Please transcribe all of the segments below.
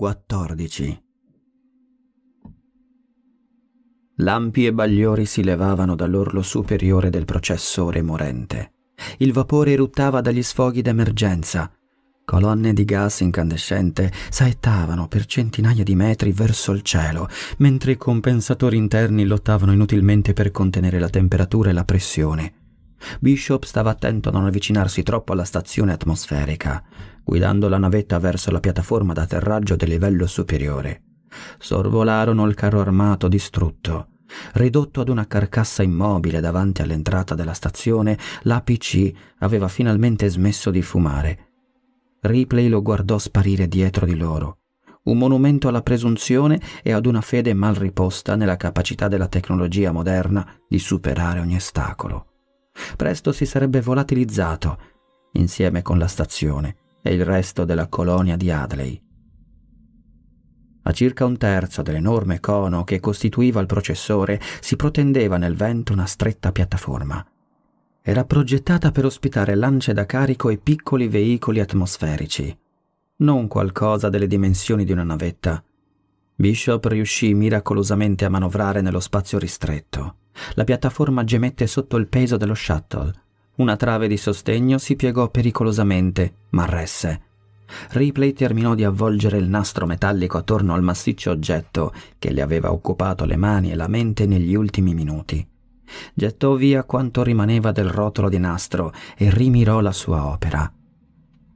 14. Lampi e bagliori si levavano dall'orlo superiore del processore morente. Il vapore eruttava dagli sfoghi d'emergenza. Colonne di gas incandescente saettavano per centinaia di metri verso il cielo, mentre i compensatori interni lottavano inutilmente per contenere la temperatura e la pressione. Bishop stava attento a non avvicinarsi troppo alla stazione atmosferica, guidando la navetta verso la piattaforma d'atterraggio del livello superiore. Sorvolarono il carro armato distrutto. Ridotto ad una carcassa immobile davanti all'entrata della stazione, l'APC aveva finalmente smesso di fumare. Ripley lo guardò sparire dietro di loro. Un monumento alla presunzione e ad una fede mal riposta nella capacità della tecnologia moderna di superare ogni ostacolo presto si sarebbe volatilizzato, insieme con la stazione e il resto della colonia di Adley. A circa un terzo dell'enorme cono che costituiva il processore si protendeva nel vento una stretta piattaforma. Era progettata per ospitare lance da carico e piccoli veicoli atmosferici, non qualcosa delle dimensioni di una navetta. Bishop riuscì miracolosamente a manovrare nello spazio ristretto. La piattaforma gemette sotto il peso dello shuttle. Una trave di sostegno si piegò pericolosamente, ma resse. Ripley terminò di avvolgere il nastro metallico attorno al massiccio oggetto che le aveva occupato le mani e la mente negli ultimi minuti. Gettò via quanto rimaneva del rotolo di nastro e rimirò la sua opera.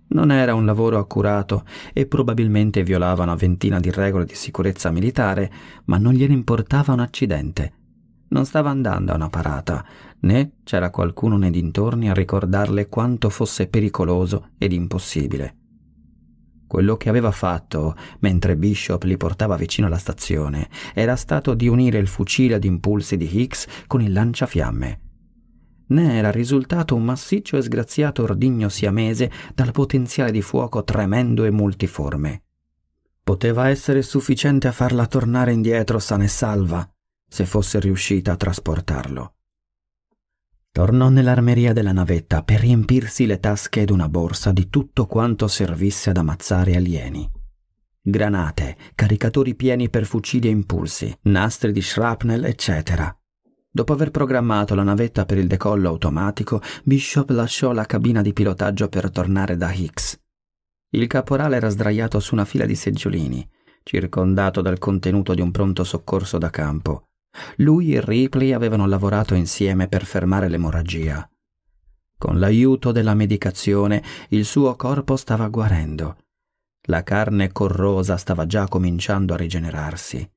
Non era un lavoro accurato e probabilmente violava una ventina di regole di sicurezza militare, ma non gliene importava un accidente. Non stava andando a una parata, né c'era qualcuno nei dintorni a ricordarle quanto fosse pericoloso ed impossibile. Quello che aveva fatto, mentre Bishop li portava vicino alla stazione, era stato di unire il fucile ad impulsi di Hicks con il lanciafiamme. Ne era risultato un massiccio e sgraziato ordigno siamese dal potenziale di fuoco tremendo e multiforme. Poteva essere sufficiente a farla tornare indietro sana e salva, se fosse riuscita a trasportarlo. Tornò nell'armeria della navetta per riempirsi le tasche ed una borsa di tutto quanto servisse ad ammazzare alieni. Granate, caricatori pieni per fucili e impulsi, nastri di shrapnel, eccetera. Dopo aver programmato la navetta per il decollo automatico, Bishop lasciò la cabina di pilotaggio per tornare da Hicks. Il caporale era sdraiato su una fila di seggiolini, circondato dal contenuto di un pronto soccorso da campo, lui e Ripley avevano lavorato insieme per fermare l'emorragia. Con l'aiuto della medicazione il suo corpo stava guarendo. La carne corrosa stava già cominciando a rigenerarsi,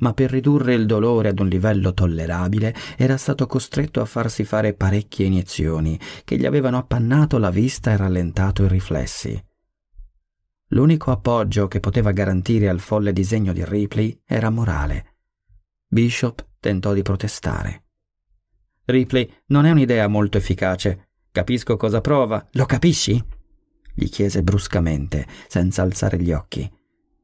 ma per ridurre il dolore ad un livello tollerabile era stato costretto a farsi fare parecchie iniezioni che gli avevano appannato la vista e rallentato i riflessi. L'unico appoggio che poteva garantire al folle disegno di Ripley era morale Bishop tentò di protestare. Ripley non è un'idea molto efficace. Capisco cosa prova. Lo capisci? gli chiese bruscamente, senza alzare gli occhi.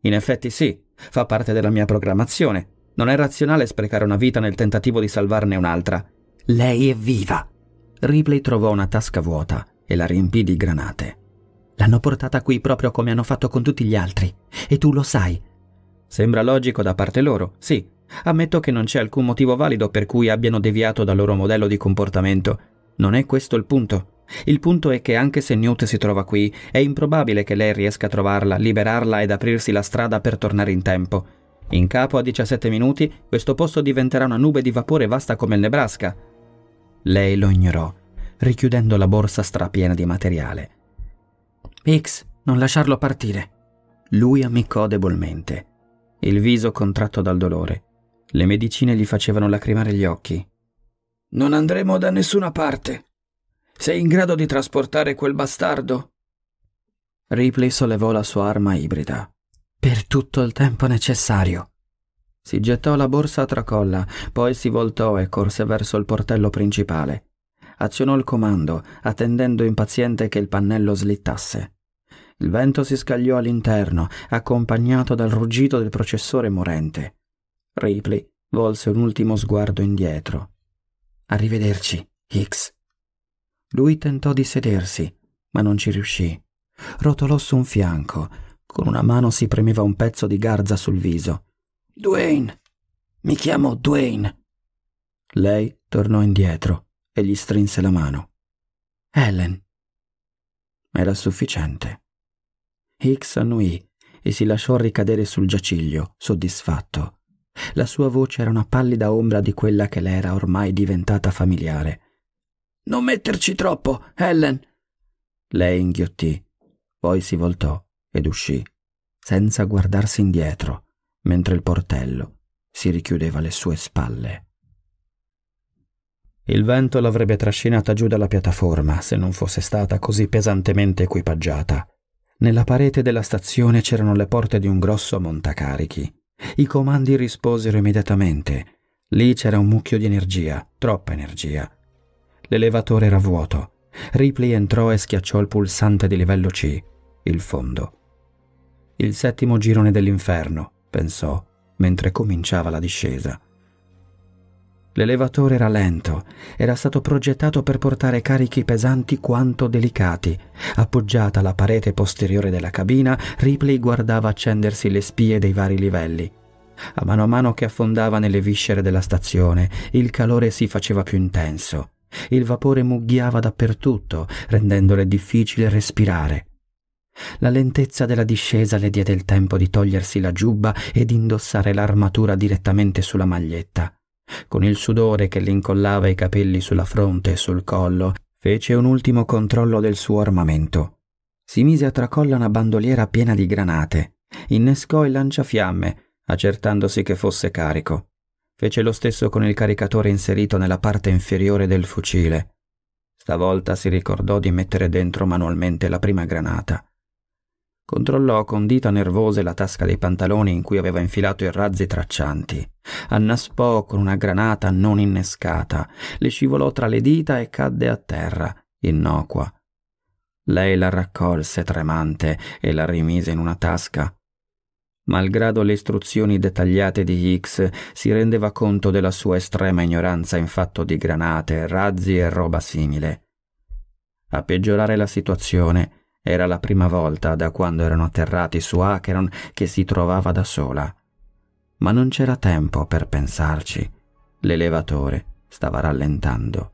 In effetti sì, fa parte della mia programmazione. Non è razionale sprecare una vita nel tentativo di salvarne un'altra. Lei è viva. Ripley trovò una tasca vuota e la riempì di granate. L'hanno portata qui proprio come hanno fatto con tutti gli altri. E tu lo sai. Sembra logico da parte loro, sì, Ammetto che non c'è alcun motivo valido per cui abbiano deviato dal loro modello di comportamento. Non è questo il punto. Il punto è che anche se Newt si trova qui, è improbabile che lei riesca a trovarla, liberarla ed aprirsi la strada per tornare in tempo. In capo a 17 minuti, questo posto diventerà una nube di vapore vasta come il Nebraska. Lei lo ignorò, richiudendo la borsa strapiena di materiale. X, non lasciarlo partire. Lui ammiccò debolmente, il viso contratto dal dolore. Le medicine gli facevano lacrimare gli occhi. Non andremo da nessuna parte. Sei in grado di trasportare quel bastardo? Ripley sollevò la sua arma ibrida. Per tutto il tempo necessario. Si gettò la borsa a tracolla, poi si voltò e corse verso il portello principale. Azionò il comando, attendendo impaziente che il pannello slittasse. Il vento si scagliò all'interno, accompagnato dal ruggito del processore morente. Ripley volse un ultimo sguardo indietro. Arrivederci, Hicks. Lui tentò di sedersi, ma non ci riuscì. Rotolò su un fianco. Con una mano si premeva un pezzo di garza sul viso. Duane. Mi chiamo Duane. Lei tornò indietro e gli strinse la mano. Ellen. Era sufficiente. Hicks annuì e si lasciò ricadere sul giaciglio, soddisfatto. La sua voce era una pallida ombra di quella che le era ormai diventata familiare. Non metterci troppo, Helen! Lei inghiottì, poi si voltò ed uscì, senza guardarsi indietro, mentre il portello si richiudeva alle sue spalle. Il vento l'avrebbe trascinata giù dalla piattaforma se non fosse stata così pesantemente equipaggiata. Nella parete della stazione c'erano le porte di un grosso montacarichi. I comandi risposero immediatamente. Lì c'era un mucchio di energia, troppa energia. L'elevatore era vuoto. Ripley entrò e schiacciò il pulsante di livello C, il fondo. Il settimo girone dell'inferno, pensò, mentre cominciava la discesa. L'elevatore era lento, era stato progettato per portare carichi pesanti quanto delicati. Appoggiata alla parete posteriore della cabina, Ripley guardava accendersi le spie dei vari livelli. A mano a mano che affondava nelle viscere della stazione, il calore si faceva più intenso. Il vapore mugghiava dappertutto, rendendole difficile respirare. La lentezza della discesa le diede il tempo di togliersi la giubba ed indossare l'armatura direttamente sulla maglietta. Con il sudore che le incollava i capelli sulla fronte e sul collo, fece un ultimo controllo del suo armamento. Si mise a tracolla una bandoliera piena di granate, innescò il lanciafiamme, accertandosi che fosse carico. Fece lo stesso con il caricatore inserito nella parte inferiore del fucile. Stavolta si ricordò di mettere dentro manualmente la prima granata. Controllò con dita nervose la tasca dei pantaloni in cui aveva infilato i razzi traccianti. Annaspò con una granata non innescata, le scivolò tra le dita e cadde a terra, innocua. Lei la raccolse tremante e la rimise in una tasca. Malgrado le istruzioni dettagliate di Hicks, si rendeva conto della sua estrema ignoranza in fatto di granate, razzi e roba simile. A peggiorare la situazione, era la prima volta da quando erano atterrati su Acheron che si trovava da sola. Ma non c'era tempo per pensarci. L'elevatore stava rallentando.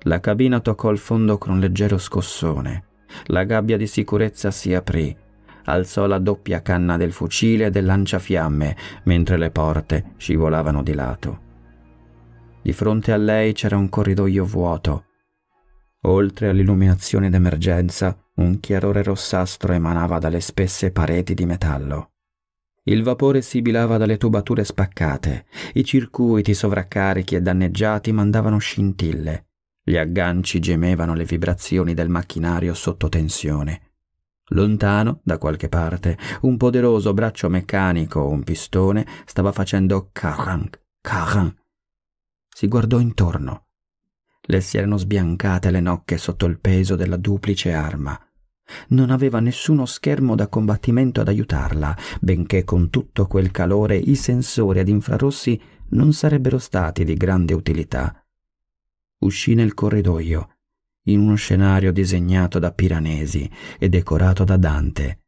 La cabina toccò il fondo con un leggero scossone. La gabbia di sicurezza si aprì. Alzò la doppia canna del fucile e del lanciafiamme, mentre le porte scivolavano di lato. Di fronte a lei c'era un corridoio vuoto, Oltre all'illuminazione d'emergenza, un chiarore rossastro emanava dalle spesse pareti di metallo. Il vapore sibilava dalle tubature spaccate, i circuiti sovraccarichi e danneggiati mandavano scintille, gli agganci gemevano le vibrazioni del macchinario sotto tensione. Lontano, da qualche parte, un poderoso braccio meccanico, o un pistone, stava facendo caranc, caranc. Si guardò intorno le si erano sbiancate le nocche sotto il peso della duplice arma. Non aveva nessuno schermo da combattimento ad aiutarla, benché con tutto quel calore i sensori ad infrarossi non sarebbero stati di grande utilità. Uscì nel corridoio, in uno scenario disegnato da Piranesi e decorato da Dante.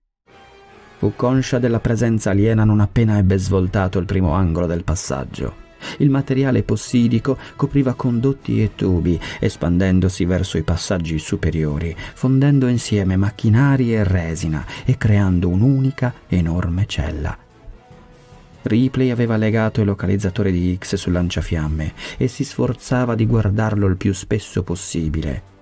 Fu conscia della presenza aliena non appena ebbe svoltato il primo angolo del passaggio. Il materiale possidico copriva condotti e tubi, espandendosi verso i passaggi superiori, fondendo insieme macchinari e resina e creando un'unica enorme cella. Ripley aveva legato il localizzatore di X sul lanciafiamme e si sforzava di guardarlo il più spesso possibile.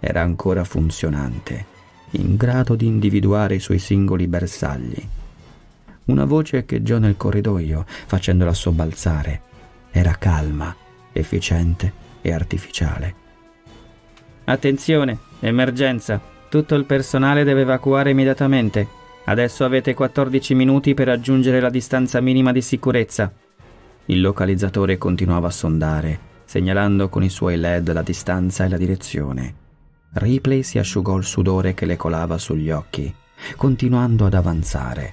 Era ancora funzionante, in grado di individuare i suoi singoli bersagli. Una voce echeggiò nel corridoio, facendola sobbalzare. Era calma, efficiente e artificiale. Attenzione, emergenza. Tutto il personale deve evacuare immediatamente. Adesso avete 14 minuti per raggiungere la distanza minima di sicurezza. Il localizzatore continuava a sondare, segnalando con i suoi LED la distanza e la direzione. Ripley si asciugò il sudore che le colava sugli occhi, continuando ad avanzare.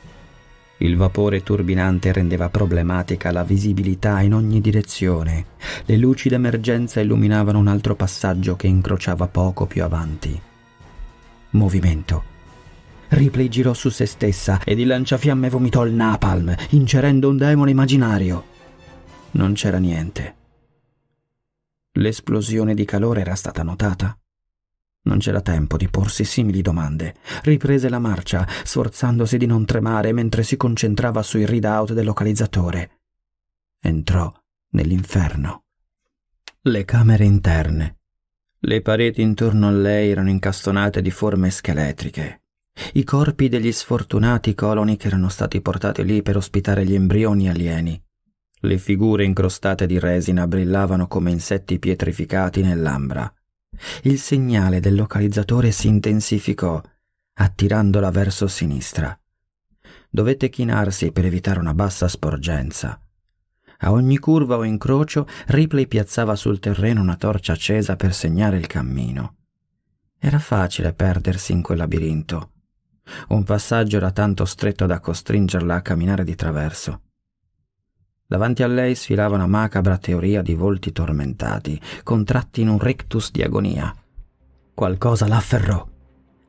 Il vapore turbinante rendeva problematica la visibilità in ogni direzione. Le luci d'emergenza illuminavano un altro passaggio che incrociava poco più avanti. Movimento. Ripley girò su se stessa e di lanciafiamme vomitò il napalm, incerendo un demone immaginario. Non c'era niente. L'esplosione di calore era stata notata. Non c'era tempo di porsi simili domande. Riprese la marcia, sforzandosi di non tremare mentre si concentrava sui readout del localizzatore. Entrò nell'inferno. Le camere interne. Le pareti intorno a lei erano incastonate di forme scheletriche. I corpi degli sfortunati coloni che erano stati portati lì per ospitare gli embrioni alieni. Le figure incrostate di resina brillavano come insetti pietrificati nell'ambra. Il segnale del localizzatore si intensificò, attirandola verso sinistra. Dovette chinarsi per evitare una bassa sporgenza. A ogni curva o incrocio, Ripley piazzava sul terreno una torcia accesa per segnare il cammino. Era facile perdersi in quel labirinto. Un passaggio era tanto stretto da costringerla a camminare di traverso. Davanti a lei sfilava una macabra teoria di volti tormentati, contratti in un rictus di agonia. Qualcosa l'afferrò.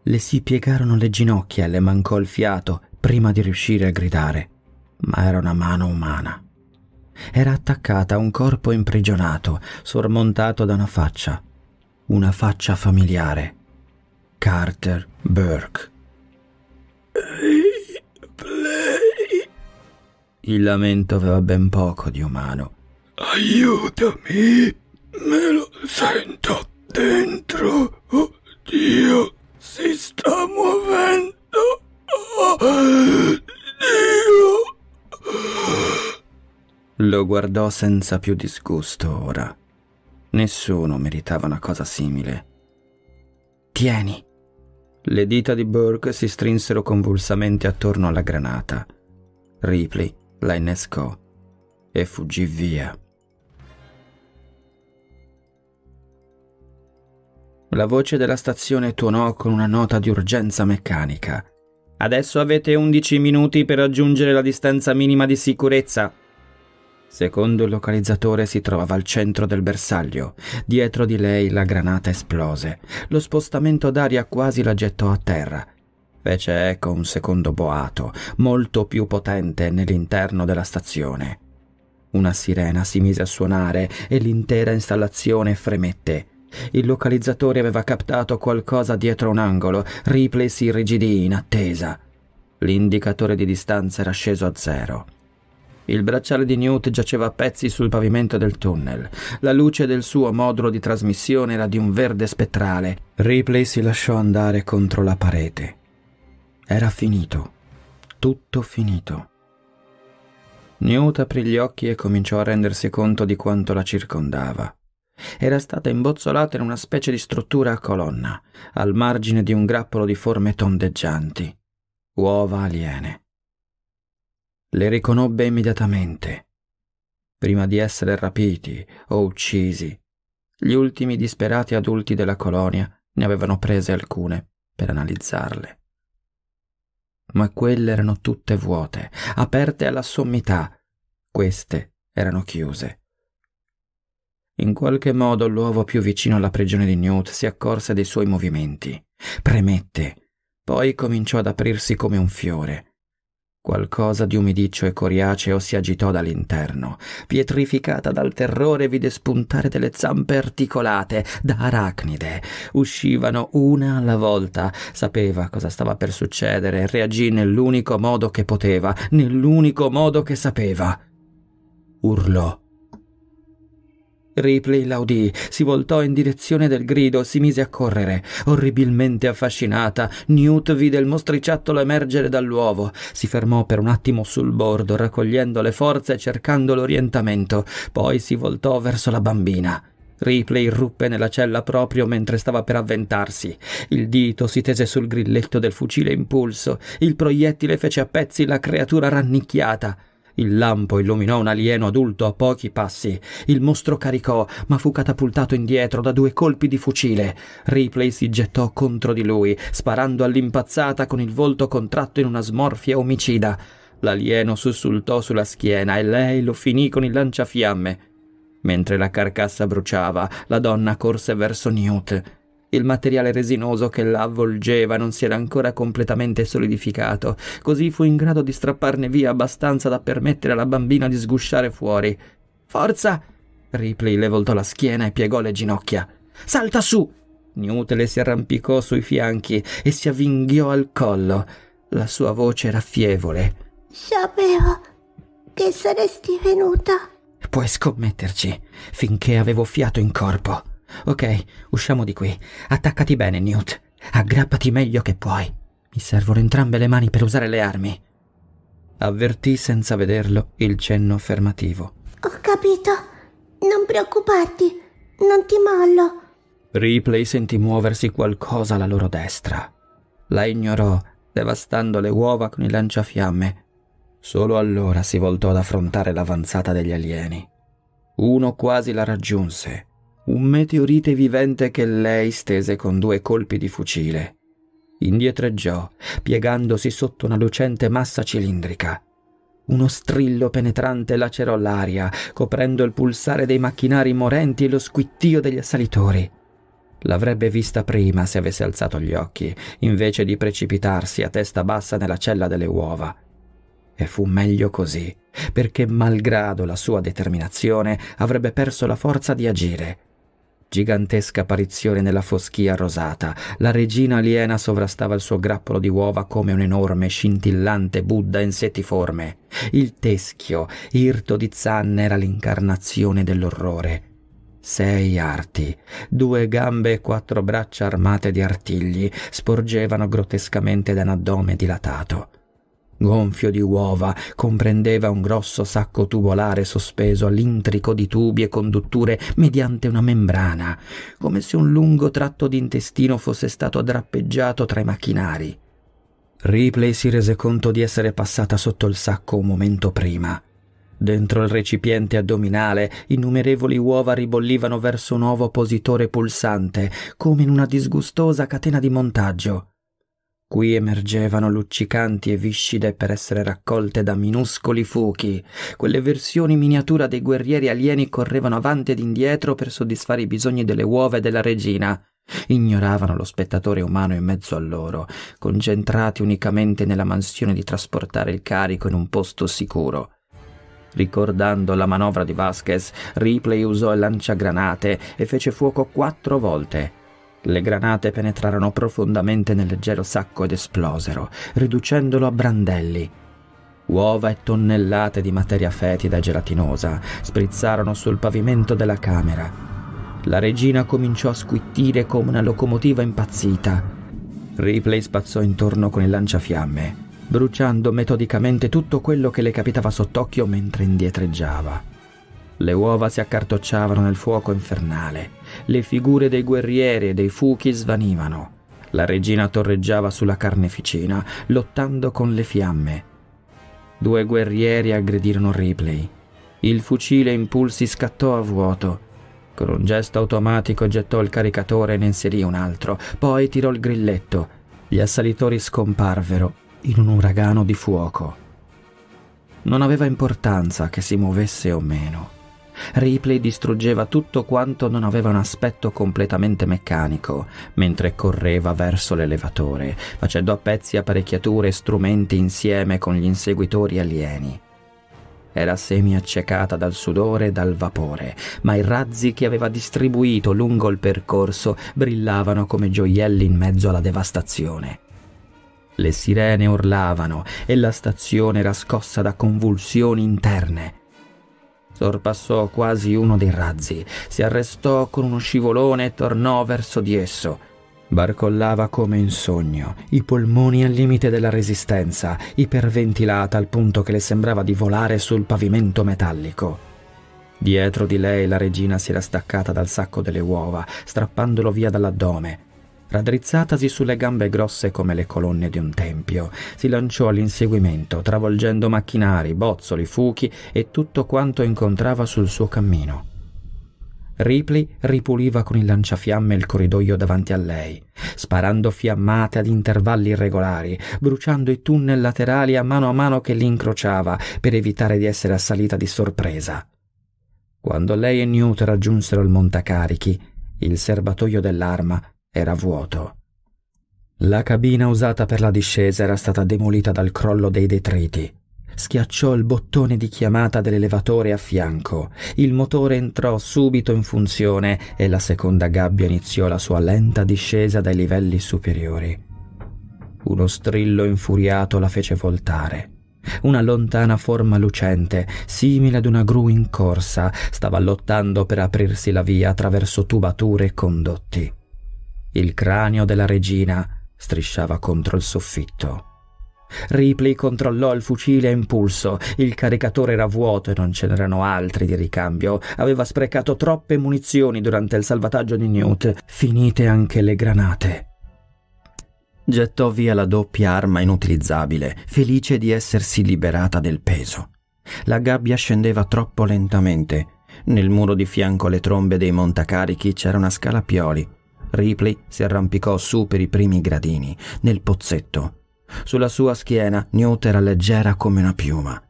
Le si piegarono le ginocchia e le mancò il fiato prima di riuscire a gridare. Ma era una mano umana. Era attaccata a un corpo imprigionato, sormontato da una faccia. Una faccia familiare. Carter Burke. Ehi, il lamento aveva ben poco di umano. Aiutami! Me lo sento dentro! Oddio! Si sta muovendo! Oddio! Lo guardò senza più disgusto ora. Nessuno meritava una cosa simile. Tieni! Le dita di Burke si strinsero convulsamente attorno alla granata. Ripley la innescò e fuggì via. La voce della stazione tuonò con una nota di urgenza meccanica. Adesso avete 11 minuti per raggiungere la distanza minima di sicurezza. Secondo il localizzatore si trovava al centro del bersaglio. Dietro di lei la granata esplose. Lo spostamento d'aria quasi la gettò a terra fece eco un secondo boato, molto più potente nell'interno della stazione. Una sirena si mise a suonare e l'intera installazione fremette. Il localizzatore aveva captato qualcosa dietro un angolo, Ripley si irrigidì in attesa. L'indicatore di distanza era sceso a zero. Il bracciale di Newt giaceva a pezzi sul pavimento del tunnel. La luce del suo modulo di trasmissione era di un verde spettrale. Ripley si lasciò andare contro la parete. Era finito, tutto finito. Newt aprì gli occhi e cominciò a rendersi conto di quanto la circondava. Era stata imbozzolata in una specie di struttura a colonna, al margine di un grappolo di forme tondeggianti, uova aliene. Le riconobbe immediatamente. Prima di essere rapiti o uccisi, gli ultimi disperati adulti della colonia ne avevano prese alcune per analizzarle ma quelle erano tutte vuote, aperte alla sommità. Queste erano chiuse. In qualche modo l'uovo più vicino alla prigione di Newt si accorse dei suoi movimenti. Premette, poi cominciò ad aprirsi come un fiore. Qualcosa di umidiccio e coriaceo si agitò dall'interno. Pietrificata dal terrore vide spuntare delle zampe articolate da arachnide. Uscivano una alla volta. Sapeva cosa stava per succedere e reagì nell'unico modo che poteva, nell'unico modo che sapeva. Urlò. Ripley l'audì, si voltò in direzione del grido, si mise a correre. Orribilmente affascinata, Newt vide il mostriciattolo emergere dall'uovo. Si fermò per un attimo sul bordo, raccogliendo le forze e cercando l'orientamento. Poi si voltò verso la bambina. Ripley irruppe nella cella proprio mentre stava per avventarsi. Il dito si tese sul grilletto del fucile impulso. Il proiettile fece a pezzi la creatura rannicchiata. Il lampo illuminò un alieno adulto a pochi passi. Il mostro caricò, ma fu catapultato indietro da due colpi di fucile. Ripley si gettò contro di lui, sparando all'impazzata con il volto contratto in una smorfia omicida. L'alieno sussultò sulla schiena e lei lo finì con il lanciafiamme. Mentre la carcassa bruciava, la donna corse verso Newt. Il materiale resinoso che la avvolgeva non si era ancora completamente solidificato, così fu in grado di strapparne via abbastanza da permettere alla bambina di sgusciare fuori. Forza! Ripley le voltò la schiena e piegò le ginocchia. Salta su! Newt le si arrampicò sui fianchi e si avvinghiò al collo. La sua voce era fievole. Sapevo che saresti venuta. Puoi scommetterci, finché avevo fiato in corpo. Ok, usciamo di qui. Attaccati bene, Newt. Aggrappati meglio che puoi. Mi servono entrambe le mani per usare le armi. Avvertì senza vederlo il cenno affermativo. Ho capito. Non preoccuparti. Non ti mollo. Ripley sentì muoversi qualcosa alla loro destra. La ignorò, devastando le uova con i lanciafiamme. Solo allora si voltò ad affrontare l'avanzata degli alieni. Uno quasi la raggiunse, un meteorite vivente che lei stese con due colpi di fucile. Indietreggiò, piegandosi sotto una lucente massa cilindrica. Uno strillo penetrante lacerò l'aria, coprendo il pulsare dei macchinari morenti e lo squittio degli assalitori. L'avrebbe vista prima se avesse alzato gli occhi, invece di precipitarsi a testa bassa nella cella delle uova. E fu meglio così, perché malgrado la sua determinazione avrebbe perso la forza di agire Gigantesca apparizione nella foschia rosata, la regina aliena sovrastava il suo grappolo di uova come un enorme, scintillante Buddha insettiforme. Il teschio, irto di zanne, era l'incarnazione dell'orrore sei arti. Due gambe e quattro braccia armate di artigli sporgevano grottescamente da un addome dilatato gonfio di uova, comprendeva un grosso sacco tubolare sospeso all'intrico di tubi e condutture mediante una membrana, come se un lungo tratto di intestino fosse stato drappeggiato tra i macchinari. Ripley si rese conto di essere passata sotto il sacco un momento prima. Dentro il recipiente addominale innumerevoli uova ribollivano verso un ovo positore pulsante, come in una disgustosa catena di montaggio cui emergevano luccicanti e viscide per essere raccolte da minuscoli fuchi. Quelle versioni miniatura dei guerrieri alieni correvano avanti ed indietro per soddisfare i bisogni delle uova e della regina. Ignoravano lo spettatore umano in mezzo a loro, concentrati unicamente nella mansione di trasportare il carico in un posto sicuro. Ricordando la manovra di Vasquez, Ripley usò il lanciagranate e fece fuoco quattro volte. Le granate penetrarono profondamente nel leggero sacco ed esplosero, riducendolo a brandelli. Uova e tonnellate di materia fetida e gelatinosa sprizzarono sul pavimento della camera. La regina cominciò a squittire come una locomotiva impazzita. Ripley spazzò intorno con il lanciafiamme, bruciando metodicamente tutto quello che le capitava sott'occhio mentre indietreggiava. Le uova si accartocciavano nel fuoco infernale le figure dei guerrieri e dei fuchi svanivano. La regina torreggiava sulla carneficina, lottando con le fiamme. Due guerrieri aggredirono Ripley. Il fucile impulsi scattò a vuoto. Con un gesto automatico gettò il caricatore e ne inserì un altro, poi tirò il grilletto. Gli assalitori scomparvero in un uragano di fuoco. Non aveva importanza che si muovesse o meno. Ripley distruggeva tutto quanto non aveva un aspetto completamente meccanico, mentre correva verso l'elevatore, facendo a pezzi apparecchiature e strumenti insieme con gli inseguitori alieni. Era semi accecata dal sudore e dal vapore, ma i razzi che aveva distribuito lungo il percorso brillavano come gioielli in mezzo alla devastazione. Le sirene urlavano e la stazione era scossa da convulsioni interne. Sorpassò quasi uno dei razzi, si arrestò con uno scivolone e tornò verso di esso. Barcollava come in sogno, i polmoni al limite della resistenza, iperventilata al punto che le sembrava di volare sul pavimento metallico. Dietro di lei la regina si era staccata dal sacco delle uova, strappandolo via dall'addome. Raddrizzatasi sulle gambe grosse come le colonne di un tempio, si lanciò all'inseguimento, travolgendo macchinari, bozzoli, fuchi e tutto quanto incontrava sul suo cammino. Ripley ripuliva con il lanciafiamme il corridoio davanti a lei, sparando fiammate ad intervalli irregolari, bruciando i tunnel laterali a mano a mano che li incrociava per evitare di essere assalita di sorpresa. Quando lei e Newt raggiunsero il montacarichi, il serbatoio dell'arma era vuoto. La cabina usata per la discesa era stata demolita dal crollo dei detriti. Schiacciò il bottone di chiamata dell'elevatore a fianco, il motore entrò subito in funzione e la seconda gabbia iniziò la sua lenta discesa dai livelli superiori. Uno strillo infuriato la fece voltare. Una lontana forma lucente, simile ad una gru in corsa, stava lottando per aprirsi la via attraverso tubature e condotti. Il cranio della regina strisciava contro il soffitto. Ripley controllò il fucile a impulso. Il caricatore era vuoto e non ce n'erano altri di ricambio. Aveva sprecato troppe munizioni durante il salvataggio di Newt, finite anche le granate. Gettò via la doppia arma inutilizzabile, felice di essersi liberata del peso. La gabbia scendeva troppo lentamente. Nel muro di fianco alle trombe dei montacarichi c'era una scala a pioli. Ripley si arrampicò su per i primi gradini, nel pozzetto. Sulla sua schiena Newt era leggera come una piuma.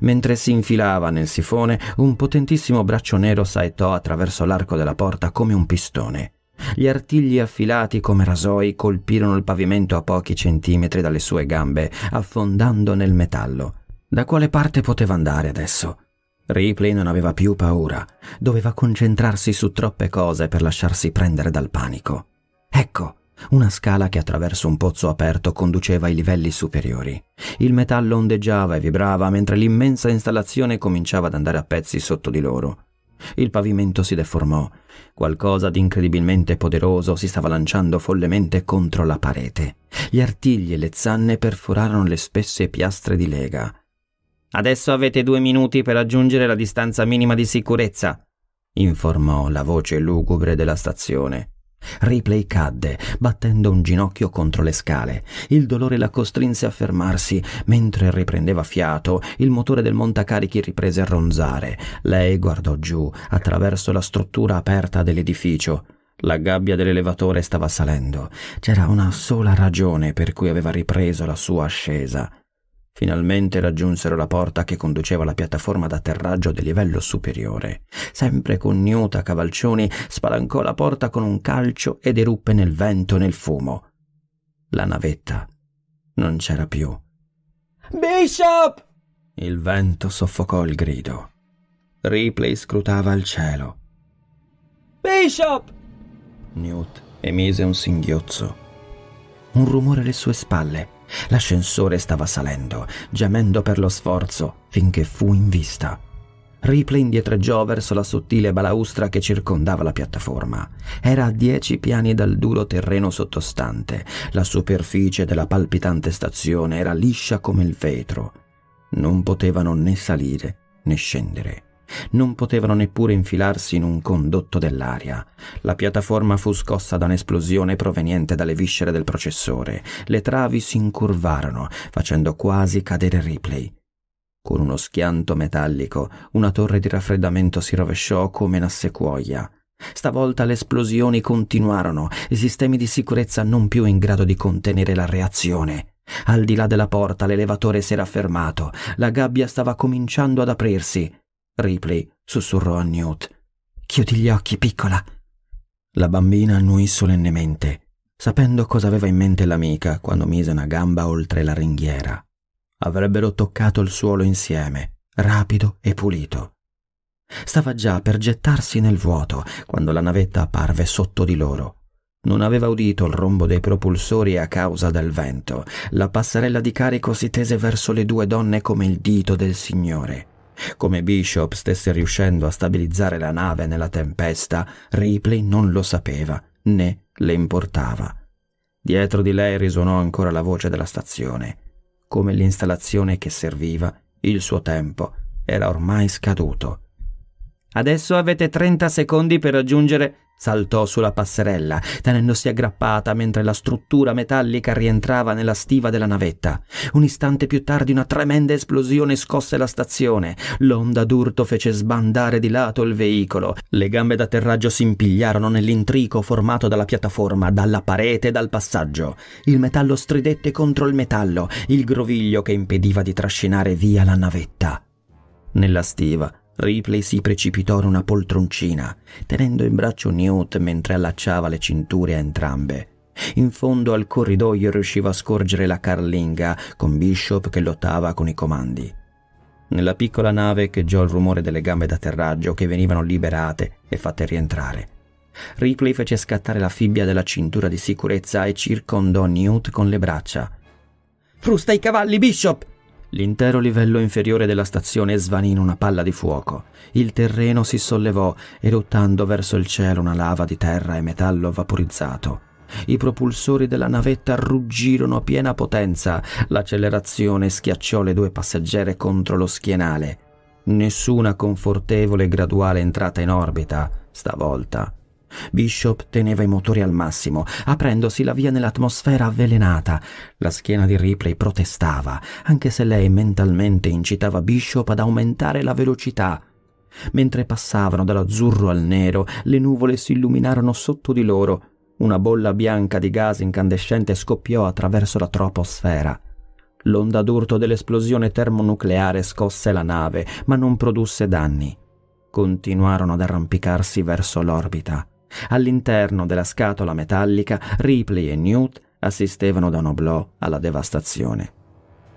Mentre si infilava nel sifone, un potentissimo braccio nero saettò attraverso l'arco della porta come un pistone. Gli artigli affilati come rasoi colpirono il pavimento a pochi centimetri dalle sue gambe, affondando nel metallo. Da quale parte poteva andare adesso? Ripley non aveva più paura, doveva concentrarsi su troppe cose per lasciarsi prendere dal panico. Ecco, una scala che attraverso un pozzo aperto conduceva ai livelli superiori. Il metallo ondeggiava e vibrava mentre l'immensa installazione cominciava ad andare a pezzi sotto di loro. Il pavimento si deformò, qualcosa di incredibilmente poderoso si stava lanciando follemente contro la parete. Gli artigli e le zanne perforarono le spesse piastre di lega. Adesso avete due minuti per raggiungere la distanza minima di sicurezza, informò la voce lugubre della stazione. Ripley cadde, battendo un ginocchio contro le scale. Il dolore la costrinse a fermarsi. Mentre riprendeva fiato, il motore del montacarichi riprese a ronzare. Lei guardò giù, attraverso la struttura aperta dell'edificio. La gabbia dell'elevatore stava salendo. C'era una sola ragione per cui aveva ripreso la sua ascesa. Finalmente raggiunsero la porta che conduceva alla piattaforma d'atterraggio del livello superiore. Sempre con Newt a cavalcioni spalancò la porta con un calcio ed eruppe nel vento e nel fumo. La navetta non c'era più. Bishop! Il vento soffocò il grido. Ripley scrutava il cielo. Bishop! Newt emise un singhiozzo. Un rumore alle sue spalle L'ascensore stava salendo, gemendo per lo sforzo, finché fu in vista. Ripley indietreggiò verso la sottile balaustra che circondava la piattaforma. Era a dieci piani dal duro terreno sottostante. La superficie della palpitante stazione era liscia come il vetro. Non potevano né salire né scendere. Non potevano neppure infilarsi in un condotto dell'aria. La piattaforma fu scossa da un'esplosione proveniente dalle viscere del processore. Le travi si incurvarono, facendo quasi cadere Ripley. Con uno schianto metallico, una torre di raffreddamento si rovesciò come una sequoia. Stavolta le esplosioni continuarono, i sistemi di sicurezza non più in grado di contenere la reazione. Al di là della porta l'elevatore si era fermato, la gabbia stava cominciando ad aprirsi. Ripley sussurrò a Newt. Chiudi gli occhi, piccola. La bambina annuì solennemente, sapendo cosa aveva in mente l'amica quando mise una gamba oltre la ringhiera. Avrebbero toccato il suolo insieme, rapido e pulito. Stava già per gettarsi nel vuoto quando la navetta apparve sotto di loro. Non aveva udito il rombo dei propulsori a causa del vento. La passerella di carico si tese verso le due donne come il dito del Signore. Come Bishop stesse riuscendo a stabilizzare la nave nella tempesta, Ripley non lo sapeva né le importava. Dietro di lei risuonò ancora la voce della stazione. Come l'installazione che serviva, il suo tempo era ormai scaduto. Adesso avete 30 secondi per raggiungere Saltò sulla passerella, tenendosi aggrappata mentre la struttura metallica rientrava nella stiva della navetta. Un istante più tardi una tremenda esplosione scosse la stazione. L'onda d'urto fece sbandare di lato il veicolo. Le gambe d'atterraggio si impigliarono nell'intrico formato dalla piattaforma, dalla parete e dal passaggio. Il metallo stridette contro il metallo, il groviglio che impediva di trascinare via la navetta. Nella stiva Ripley si precipitò in una poltroncina, tenendo in braccio Newt mentre allacciava le cinture a entrambe. In fondo al corridoio riusciva a scorgere la carlinga, con Bishop che lottava con i comandi. Nella piccola nave echeggiò il rumore delle gambe d'atterraggio che venivano liberate e fatte rientrare. Ripley fece scattare la fibbia della cintura di sicurezza e circondò Newt con le braccia. Frusta i cavalli, Bishop! L'intero livello inferiore della stazione svanì in una palla di fuoco. Il terreno si sollevò, eruttando verso il cielo una lava di terra e metallo vaporizzato. I propulsori della navetta ruggirono a piena potenza. L'accelerazione schiacciò le due passeggere contro lo schienale. Nessuna confortevole e graduale entrata in orbita, stavolta. Bishop teneva i motori al massimo, aprendosi la via nell'atmosfera avvelenata. La schiena di Ripley protestava, anche se lei mentalmente incitava Bishop ad aumentare la velocità. Mentre passavano dall'azzurro al nero, le nuvole si illuminarono sotto di loro. Una bolla bianca di gas incandescente scoppiò attraverso la troposfera. L'onda d'urto dell'esplosione termonucleare scosse la nave, ma non produsse danni. Continuarono ad arrampicarsi verso l'orbita. All'interno della scatola metallica, Ripley e Newt assistevano da un oblò alla devastazione.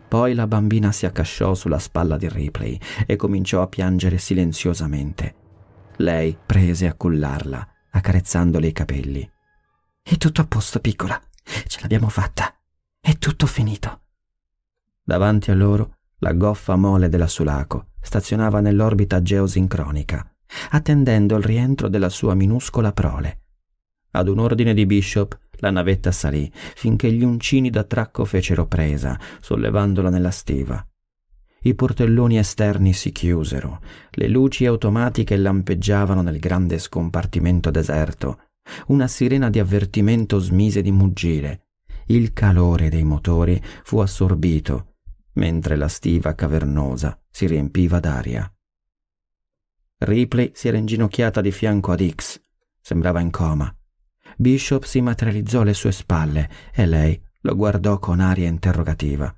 Poi la bambina si accasciò sulla spalla di Ripley e cominciò a piangere silenziosamente. Lei prese a cullarla, accarezzandole i capelli. È tutto a posto, piccola. Ce l'abbiamo fatta. È tutto finito. Davanti a loro, la goffa mole della Sulaco stazionava nell'orbita geosincronica attendendo il rientro della sua minuscola prole. Ad un ordine di Bishop, la navetta salì finché gli uncini da tracco fecero presa, sollevandola nella stiva. I portelloni esterni si chiusero, le luci automatiche lampeggiavano nel grande scompartimento deserto, una sirena di avvertimento smise di muggire, il calore dei motori fu assorbito, mentre la stiva cavernosa si riempiva d'aria. Ripley si era inginocchiata di fianco ad X. Sembrava in coma. Bishop si materializzò alle sue spalle e lei lo guardò con aria interrogativa.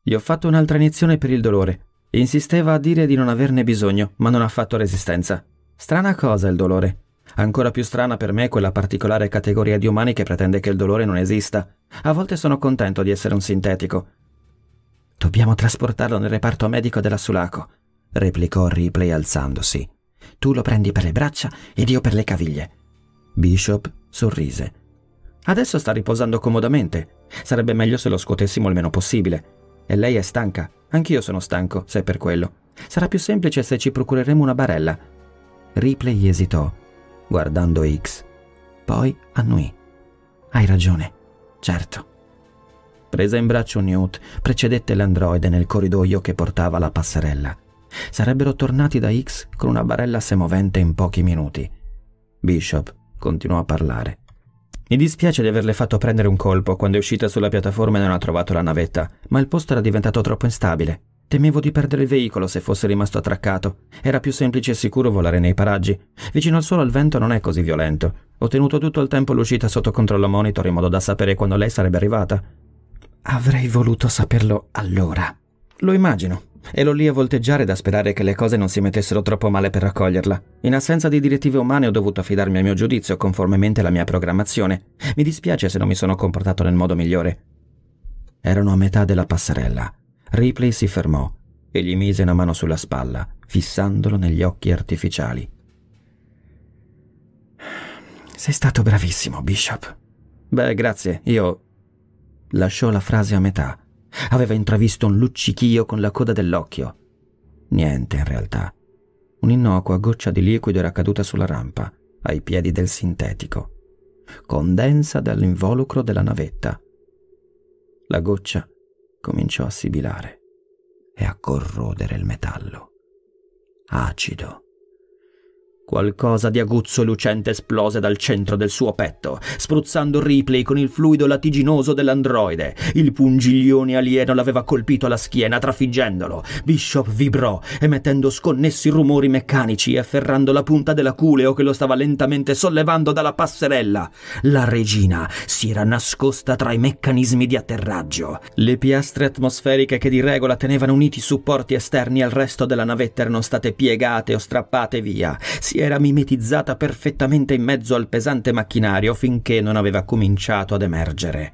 Gli ho fatto un'altra iniezione per il dolore. Insisteva a dire di non averne bisogno, ma non ha fatto resistenza. Strana cosa il dolore. Ancora più strana per me quella particolare categoria di umani che pretende che il dolore non esista. A volte sono contento di essere un sintetico. Dobbiamo trasportarlo nel reparto medico della Sulaco replicò Ripley alzandosi. Tu lo prendi per le braccia ed io per le caviglie. Bishop sorrise. Adesso sta riposando comodamente. Sarebbe meglio se lo scuotessimo il meno possibile. E lei è stanca. Anch'io sono stanco, se è per quello. Sarà più semplice se ci procureremo una barella. Ripley esitò, guardando X. Poi annui. Hai ragione. Certo. Presa in braccio Newt, precedette l'androide nel corridoio che portava la passerella. Sarebbero tornati da X con una barella semovente in pochi minuti. Bishop continuò a parlare. Mi dispiace di averle fatto prendere un colpo quando è uscita sulla piattaforma e non ha trovato la navetta, ma il posto era diventato troppo instabile. Temevo di perdere il veicolo se fosse rimasto attraccato. Era più semplice e sicuro volare nei paraggi. Vicino al suolo il vento non è così violento. Ho tenuto tutto il tempo l'uscita sotto controllo monitor in modo da sapere quando lei sarebbe arrivata. Avrei voluto saperlo allora. Lo immagino. Ero lì a volteggiare da sperare che le cose non si mettessero troppo male per raccoglierla. In assenza di direttive umane ho dovuto affidarmi al mio giudizio conformemente alla mia programmazione. Mi dispiace se non mi sono comportato nel modo migliore. Erano a metà della passerella. Ripley si fermò e gli mise una mano sulla spalla, fissandolo negli occhi artificiali. Sei stato bravissimo, Bishop. Beh, grazie, io... Lasciò la frase a metà Aveva intravisto un luccichio con la coda dell'occhio. Niente in realtà. Un'innocua goccia di liquido era caduta sulla rampa, ai piedi del sintetico, condensa dall'involucro della navetta. La goccia cominciò a sibilare e a corrodere il metallo. Acido Qualcosa di aguzzo e lucente esplose dal centro del suo petto, spruzzando Ripley con il fluido latiginoso dell'androide. Il pungiglione alieno l'aveva colpito alla schiena, trafiggendolo. Bishop vibrò, emettendo sconnessi rumori meccanici e afferrando la punta della culeo che lo stava lentamente sollevando dalla passerella. La regina si era nascosta tra i meccanismi di atterraggio. Le piastre atmosferiche che di regola tenevano uniti i supporti esterni al resto della navetta erano state piegate o strappate via. Si si era mimetizzata perfettamente in mezzo al pesante macchinario finché non aveva cominciato ad emergere.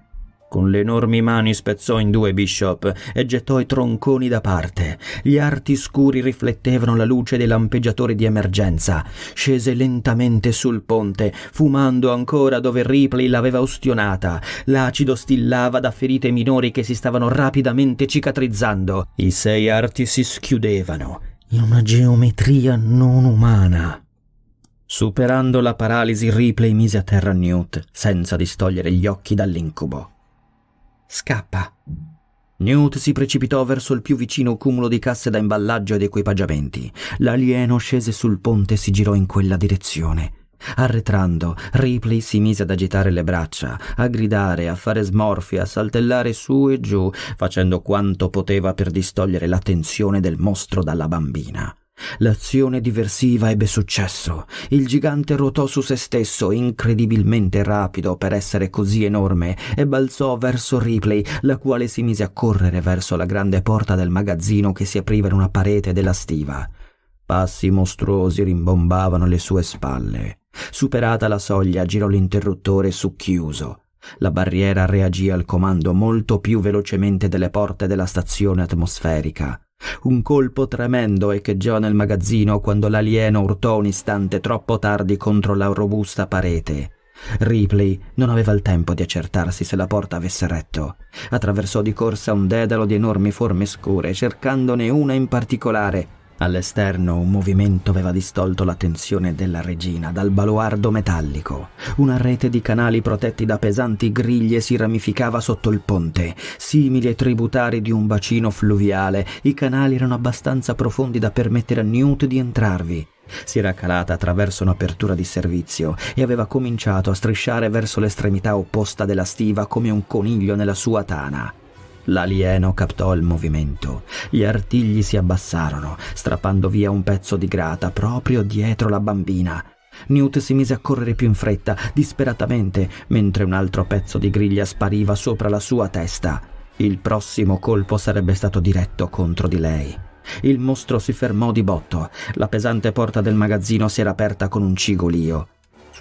Con le enormi mani spezzò in due Bishop e gettò i tronconi da parte. Gli arti scuri riflettevano la luce dei lampeggiatori di emergenza. Scese lentamente sul ponte, fumando ancora dove Ripley l'aveva ustionata. L'acido stillava da ferite minori che si stavano rapidamente cicatrizzando. I sei arti si schiudevano in una geometria non umana. Superando la paralisi, Ripley mise a terra Newt, senza distogliere gli occhi dall'incubo. Scappa. Newt si precipitò verso il più vicino cumulo di casse da imballaggio ed equipaggiamenti. L'alieno scese sul ponte e si girò in quella direzione. Arretrando, Ripley si mise ad agitare le braccia, a gridare, a fare smorfie, a saltellare su e giù, facendo quanto poteva per distogliere l'attenzione del mostro dalla bambina. L'azione diversiva ebbe successo. Il gigante ruotò su se stesso, incredibilmente rapido per essere così enorme, e balzò verso Ripley, la quale si mise a correre verso la grande porta del magazzino che si apriva in una parete della stiva. Passi mostruosi rimbombavano le sue spalle. Superata la soglia, girò l'interruttore su chiuso. La barriera reagì al comando molto più velocemente delle porte della stazione atmosferica. Un colpo tremendo echeggiò nel magazzino quando l'alieno urtò un istante troppo tardi contro la robusta parete. Ripley non aveva il tempo di accertarsi se la porta avesse retto. Attraversò di corsa un dedalo di enormi forme scure, cercandone una in particolare, All'esterno un movimento aveva distolto l'attenzione della regina dal baluardo metallico. Una rete di canali protetti da pesanti griglie si ramificava sotto il ponte. Simili ai tributari di un bacino fluviale, i canali erano abbastanza profondi da permettere a Newt di entrarvi. Si era calata attraverso un'apertura di servizio e aveva cominciato a strisciare verso l'estremità opposta della stiva come un coniglio nella sua tana. L'alieno captò il movimento. Gli artigli si abbassarono, strappando via un pezzo di grata proprio dietro la bambina. Newt si mise a correre più in fretta, disperatamente, mentre un altro pezzo di griglia spariva sopra la sua testa. Il prossimo colpo sarebbe stato diretto contro di lei. Il mostro si fermò di botto. La pesante porta del magazzino si era aperta con un cigolio.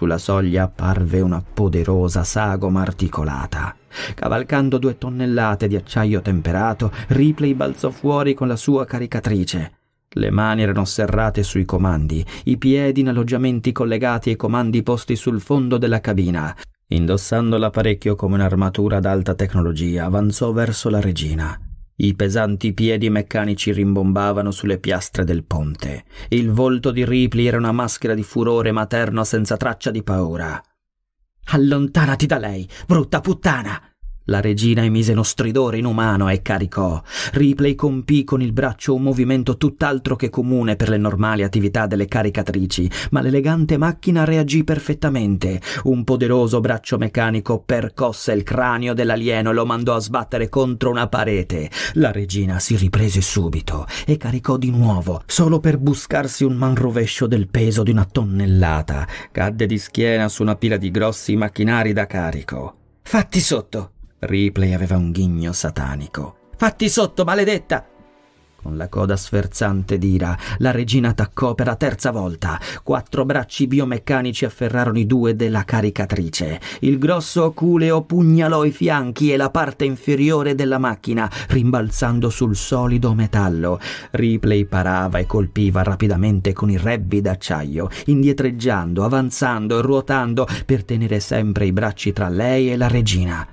Sulla soglia apparve una poderosa sagoma articolata. Cavalcando due tonnellate di acciaio temperato, Ripley balzò fuori con la sua caricatrice. Le mani erano serrate sui comandi, i piedi in alloggiamenti collegati ai comandi posti sul fondo della cabina. Indossando l'apparecchio come un'armatura d'alta tecnologia, avanzò verso la regina. I pesanti piedi meccanici rimbombavano sulle piastre del ponte. Il volto di Ripley era una maschera di furore materno senza traccia di paura. Allontanati da lei, brutta puttana! La regina emise uno stridore inumano e caricò. Ripley compì con il braccio un movimento tutt'altro che comune per le normali attività delle caricatrici, ma l'elegante macchina reagì perfettamente. Un poderoso braccio meccanico percosse il cranio dell'alieno e lo mandò a sbattere contro una parete. La regina si riprese subito e caricò di nuovo, solo per buscarsi un manrovescio del peso di una tonnellata. Cadde di schiena su una pila di grossi macchinari da carico. Fatti sotto! Ripley aveva un ghigno satanico. Fatti sotto, maledetta! Con la coda sferzante d'ira, la regina attaccò per la terza volta. Quattro bracci biomeccanici afferrarono i due della caricatrice. Il grosso oculeo pugnalò i fianchi e la parte inferiore della macchina, rimbalzando sul solido metallo. Ripley parava e colpiva rapidamente con i rebbi d'acciaio, indietreggiando, avanzando e ruotando per tenere sempre i bracci tra lei e la regina.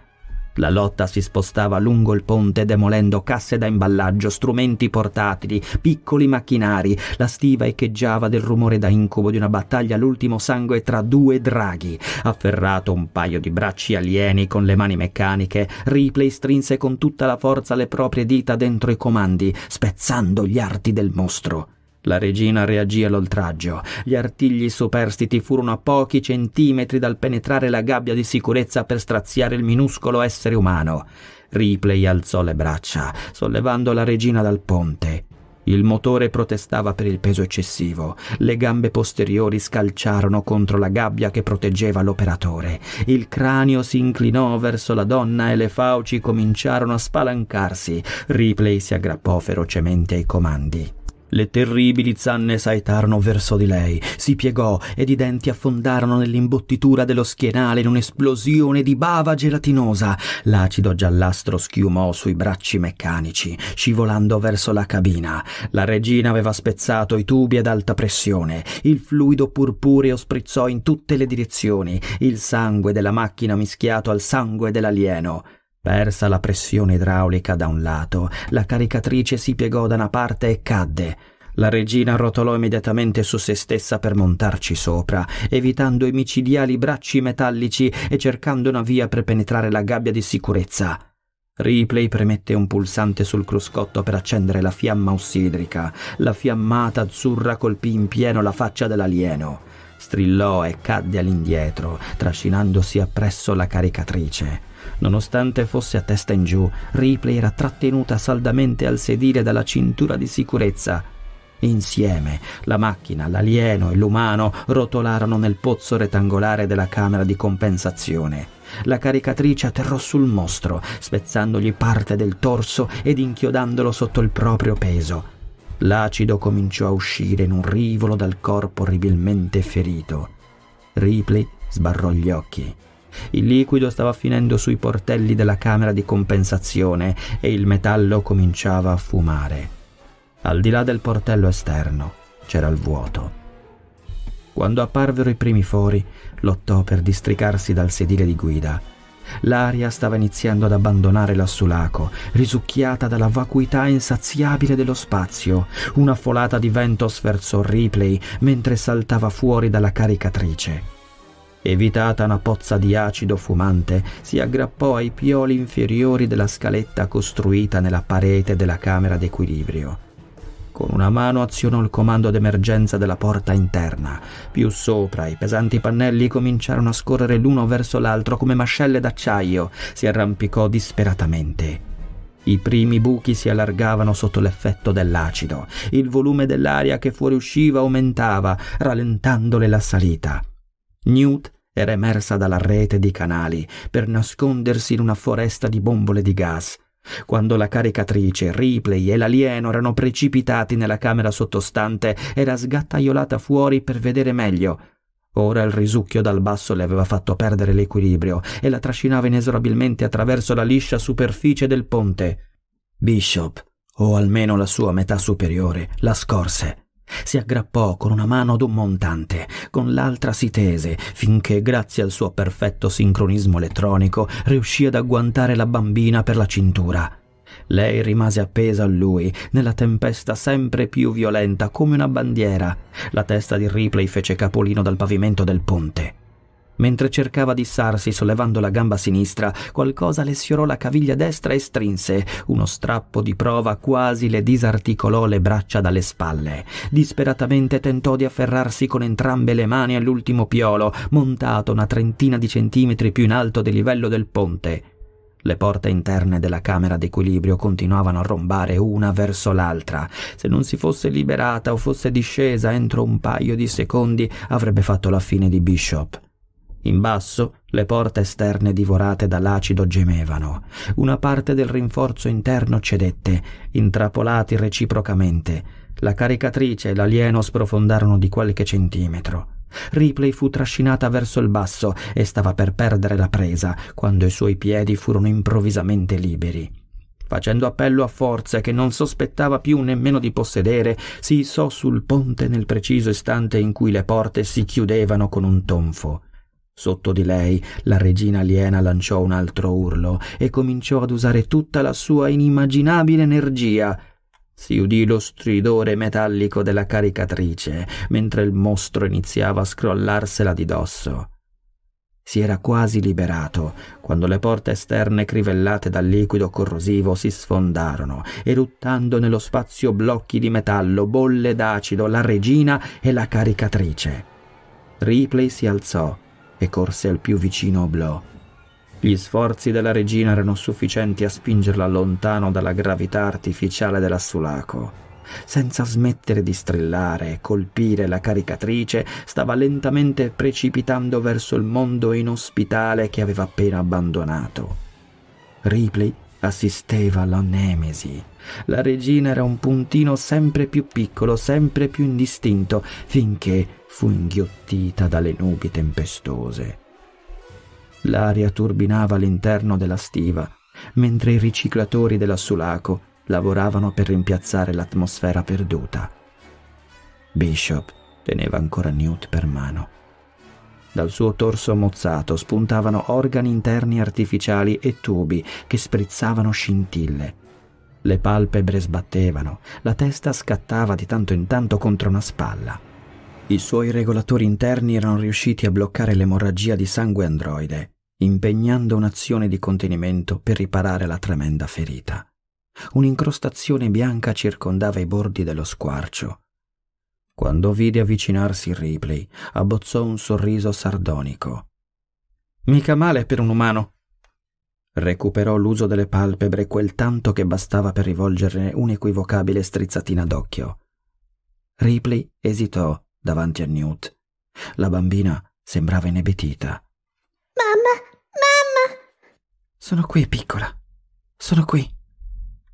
La lotta si spostava lungo il ponte demolendo casse da imballaggio, strumenti portatili, piccoli macchinari. La stiva echeggiava del rumore da incubo di una battaglia all'ultimo sangue tra due draghi. Afferrato un paio di bracci alieni con le mani meccaniche, Ripley strinse con tutta la forza le proprie dita dentro i comandi, spezzando gli arti del mostro. La regina reagì all'oltraggio. Gli artigli superstiti furono a pochi centimetri dal penetrare la gabbia di sicurezza per straziare il minuscolo essere umano. Ripley alzò le braccia, sollevando la regina dal ponte. Il motore protestava per il peso eccessivo. Le gambe posteriori scalciarono contro la gabbia che proteggeva l'operatore. Il cranio si inclinò verso la donna e le fauci cominciarono a spalancarsi. Ripley si aggrappò ferocemente ai comandi. Le terribili zanne saetarono verso di lei, si piegò ed i denti affondarono nell'imbottitura dello schienale in un'esplosione di bava gelatinosa. L'acido giallastro schiumò sui bracci meccanici, scivolando verso la cabina. La regina aveva spezzato i tubi ad alta pressione, il fluido purpureo sprizzò in tutte le direzioni, il sangue della macchina mischiato al sangue dell'alieno. Persa la pressione idraulica da un lato, la caricatrice si piegò da una parte e cadde. La regina rotolò immediatamente su se stessa per montarci sopra, evitando i micidiali bracci metallici e cercando una via per penetrare la gabbia di sicurezza. Ripley premette un pulsante sul cruscotto per accendere la fiamma ossidrica. La fiammata azzurra colpì in pieno la faccia dell'alieno. Strillò e cadde all'indietro, trascinandosi appresso la caricatrice. Nonostante fosse a testa in giù, Ripley era trattenuta saldamente al sedile dalla cintura di sicurezza. Insieme, la macchina, l'alieno e l'umano rotolarono nel pozzo rettangolare della camera di compensazione. La caricatrice atterrò sul mostro, spezzandogli parte del torso ed inchiodandolo sotto il proprio peso. L'acido cominciò a uscire in un rivolo dal corpo orribilmente ferito. Ripley sbarrò gli occhi il liquido stava finendo sui portelli della camera di compensazione e il metallo cominciava a fumare. Al di là del portello esterno c'era il vuoto. Quando apparvero i primi fori, lottò per districarsi dal sedile di guida. L'aria stava iniziando ad abbandonare l'assulaco, risucchiata dalla vacuità insaziabile dello spazio. Una folata di vento sferzò Ripley mentre saltava fuori dalla caricatrice. Evitata una pozza di acido fumante, si aggrappò ai pioli inferiori della scaletta costruita nella parete della camera d'equilibrio. Con una mano azionò il comando d'emergenza della porta interna. Più sopra i pesanti pannelli cominciarono a scorrere l'uno verso l'altro come mascelle d'acciaio. Si arrampicò disperatamente. I primi buchi si allargavano sotto l'effetto dell'acido. Il volume dell'aria che fuoriusciva aumentava, rallentandole la salita. Newt era emersa dalla rete di canali per nascondersi in una foresta di bombole di gas. Quando la caricatrice, Ripley e l'alieno erano precipitati nella camera sottostante, era sgattaiolata fuori per vedere meglio. Ora il risucchio dal basso le aveva fatto perdere l'equilibrio e la trascinava inesorabilmente attraverso la liscia superficie del ponte. Bishop, o almeno la sua metà superiore, la scorse. Si aggrappò con una mano ad un montante, con l'altra si tese, finché, grazie al suo perfetto sincronismo elettronico, riuscì ad agguantare la bambina per la cintura. Lei rimase appesa a lui, nella tempesta sempre più violenta, come una bandiera. La testa di Ripley fece capolino dal pavimento del ponte. Mentre cercava di sarsi sollevando la gamba sinistra, qualcosa le sfiorò la caviglia destra e strinse. Uno strappo di prova quasi le disarticolò le braccia dalle spalle. Disperatamente tentò di afferrarsi con entrambe le mani all'ultimo piolo, montato una trentina di centimetri più in alto del livello del ponte. Le porte interne della camera d'equilibrio continuavano a rombare una verso l'altra. Se non si fosse liberata o fosse discesa entro un paio di secondi, avrebbe fatto la fine di Bishop. In basso le porte esterne divorate dall'acido gemevano, una parte del rinforzo interno cedette, intrappolati reciprocamente. La caricatrice e l'alieno sprofondarono di qualche centimetro. Ripley fu trascinata verso il basso e stava per perdere la presa quando i suoi piedi furono improvvisamente liberi. Facendo appello a forze che non sospettava più nemmeno di possedere, si isò sul ponte nel preciso istante in cui le porte si chiudevano con un tonfo. Sotto di lei la regina aliena lanciò un altro urlo e cominciò ad usare tutta la sua inimmaginabile energia. Si udì lo stridore metallico della caricatrice, mentre il mostro iniziava a scrollarsela di dosso. Si era quasi liberato quando le porte esterne crivellate dal liquido corrosivo si sfondarono, eruttando nello spazio blocchi di metallo, bolle d'acido, la regina e la caricatrice. Ripley si alzò e corse al più vicino oblò. Gli sforzi della regina erano sufficienti a spingerla lontano dalla gravità artificiale dell'assulaco. Senza smettere di strillare e colpire la caricatrice, stava lentamente precipitando verso il mondo inospitale che aveva appena abbandonato. Ripley assisteva alla nemesi. La regina era un puntino sempre più piccolo, sempre più indistinto, finché fu inghiottita dalle nubi tempestose. L'aria turbinava all'interno della stiva, mentre i riciclatori dell'assulaco lavoravano per rimpiazzare l'atmosfera perduta. Bishop teneva ancora Newt per mano. Dal suo torso mozzato spuntavano organi interni artificiali e tubi che sprizzavano scintille. Le palpebre sbattevano, la testa scattava di tanto in tanto contro una spalla. I suoi regolatori interni erano riusciti a bloccare l'emorragia di sangue androide, impegnando un'azione di contenimento per riparare la tremenda ferita. Un'incrostazione bianca circondava i bordi dello squarcio. Quando vide avvicinarsi Ripley, abbozzò un sorriso sardonico. Mica male per un umano. Recuperò l'uso delle palpebre quel tanto che bastava per rivolgerne un'equivocabile strizzatina d'occhio. Ripley esitò davanti a Newt. La bambina sembrava inebetita. Mamma, mamma! Sono qui, piccola. Sono qui.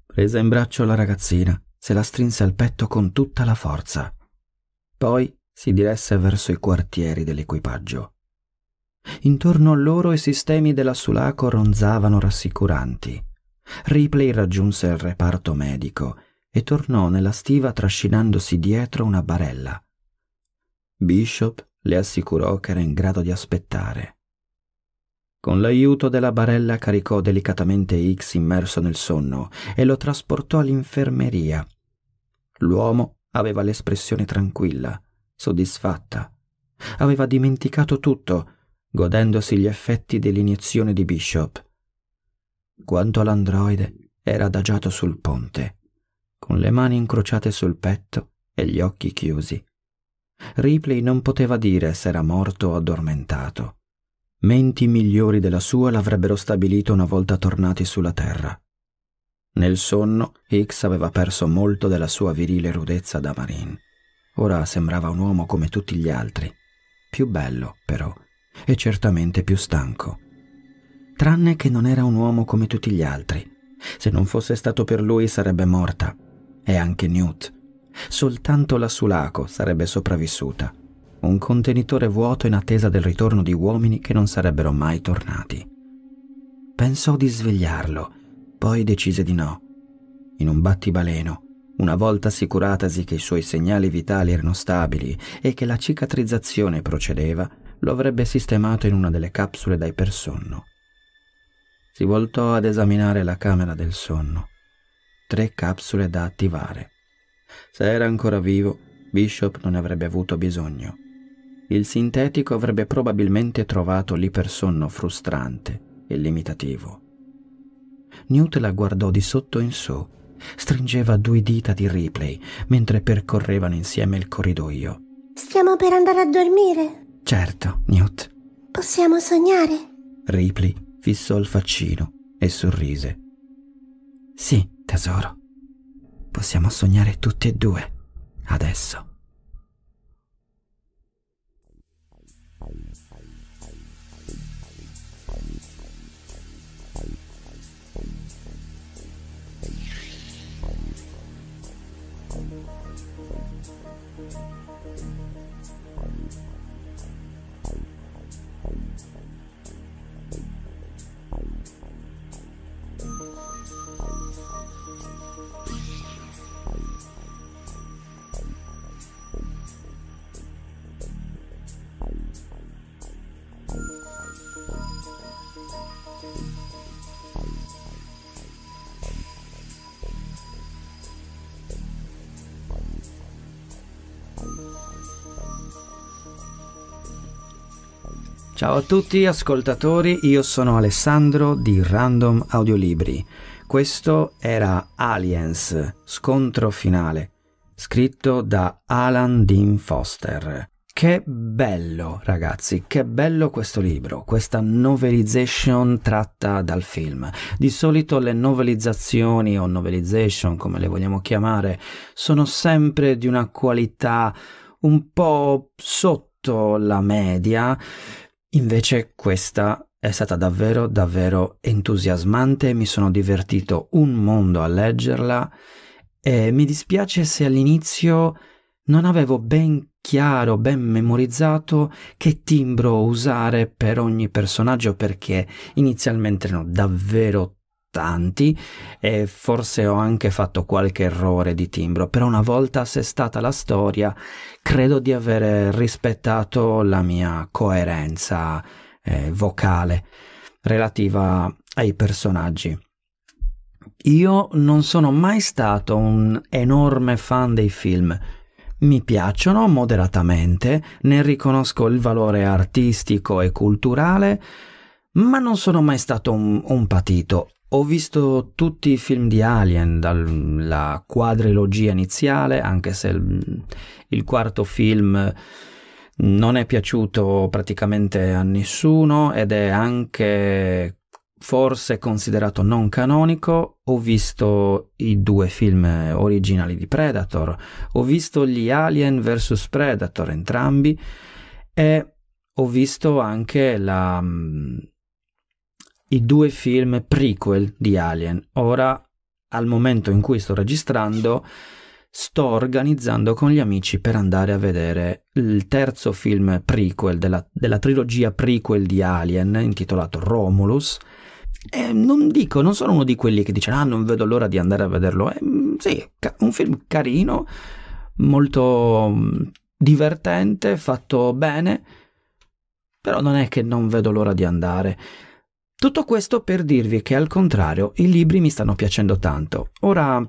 Presa in braccio la ragazzina, se la strinse al petto con tutta la forza. Poi si diresse verso i quartieri dell'equipaggio. Intorno a loro i sistemi della Sulaco ronzavano rassicuranti. Ripley raggiunse il reparto medico e tornò nella stiva trascinandosi dietro una barella. Bishop le assicurò che era in grado di aspettare. Con l'aiuto della barella caricò delicatamente X immerso nel sonno e lo trasportò all'infermeria. L'uomo aveva l'espressione tranquilla, soddisfatta. Aveva dimenticato tutto, godendosi gli effetti dell'iniezione di Bishop. Quanto all'androide, era adagiato sul ponte, con le mani incrociate sul petto e gli occhi chiusi Ripley non poteva dire se era morto o addormentato. Menti migliori della sua l'avrebbero stabilito una volta tornati sulla Terra. Nel sonno, Hicks aveva perso molto della sua virile rudezza da marine. Ora sembrava un uomo come tutti gli altri, più bello però, e certamente più stanco. Tranne che non era un uomo come tutti gli altri. Se non fosse stato per lui sarebbe morta. E anche Newt, Soltanto la Sulaco sarebbe sopravvissuta. Un contenitore vuoto in attesa del ritorno di uomini che non sarebbero mai tornati. Pensò di svegliarlo, poi decise di no. In un battibaleno, una volta assicuratasi che i suoi segnali vitali erano stabili e che la cicatrizzazione procedeva, lo avrebbe sistemato in una delle capsule da ipersonno. Si voltò ad esaminare la camera del sonno. Tre capsule da attivare. Se era ancora vivo, Bishop non avrebbe avuto bisogno. Il sintetico avrebbe probabilmente trovato l'ipersonno frustrante e limitativo. Newt la guardò di sotto in su, stringeva due dita di Ripley mentre percorrevano insieme il corridoio. Stiamo per andare a dormire? Certo, Newt. Possiamo sognare? Ripley fissò il faccino e sorrise. Sì, tesoro. Possiamo sognare tutti e due, adesso. Ciao a tutti ascoltatori, io sono Alessandro di Random Audiolibri. Questo era Aliens, scontro finale, scritto da Alan Dean Foster. Che bello, ragazzi, che bello questo libro, questa novelization tratta dal film. Di solito le novelizzazioni o novelization, come le vogliamo chiamare, sono sempre di una qualità un po' sotto la media Invece questa è stata davvero davvero entusiasmante, mi sono divertito un mondo a leggerla e mi dispiace se all'inizio non avevo ben chiaro, ben memorizzato che timbro usare per ogni personaggio perché inizialmente erano davvero importanti e forse ho anche fatto qualche errore di timbro, però una volta assestata la storia credo di aver rispettato la mia coerenza eh, vocale relativa ai personaggi. Io non sono mai stato un enorme fan dei film. Mi piacciono moderatamente, ne riconosco il valore artistico e culturale, ma non sono mai stato un, un patito. Ho visto tutti i film di Alien, dalla quadrilogia iniziale, anche se il, il quarto film non è piaciuto praticamente a nessuno ed è anche forse considerato non canonico, ho visto i due film originali di Predator, ho visto gli Alien vs Predator entrambi e ho visto anche la i due film prequel di Alien. Ora, al momento in cui sto registrando, sto organizzando con gli amici per andare a vedere il terzo film prequel della, della trilogia prequel di Alien, intitolato Romulus. E non dico, non sono uno di quelli che dice, ah, non vedo l'ora di andare a vederlo. È, mm, sì, un film carino, molto mm, divertente, fatto bene, però non è che non vedo l'ora di andare. Tutto questo per dirvi che al contrario i libri mi stanno piacendo tanto. Ora,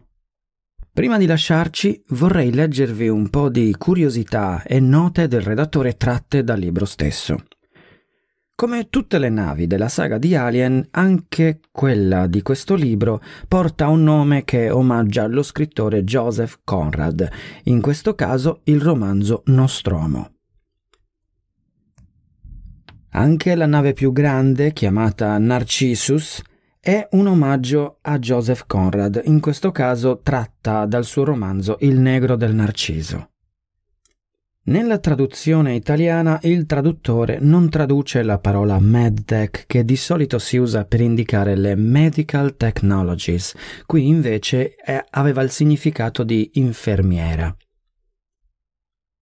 prima di lasciarci, vorrei leggervi un po' di curiosità e note del redattore tratte dal libro stesso. Come tutte le navi della saga di Alien, anche quella di questo libro porta un nome che omaggia lo scrittore Joseph Conrad, in questo caso il romanzo Nostromo. Anche la nave più grande, chiamata Narcissus, è un omaggio a Joseph Conrad, in questo caso tratta dal suo romanzo Il negro del Narciso. Nella traduzione italiana il traduttore non traduce la parola medtech che di solito si usa per indicare le medical technologies, qui invece è, aveva il significato di infermiera.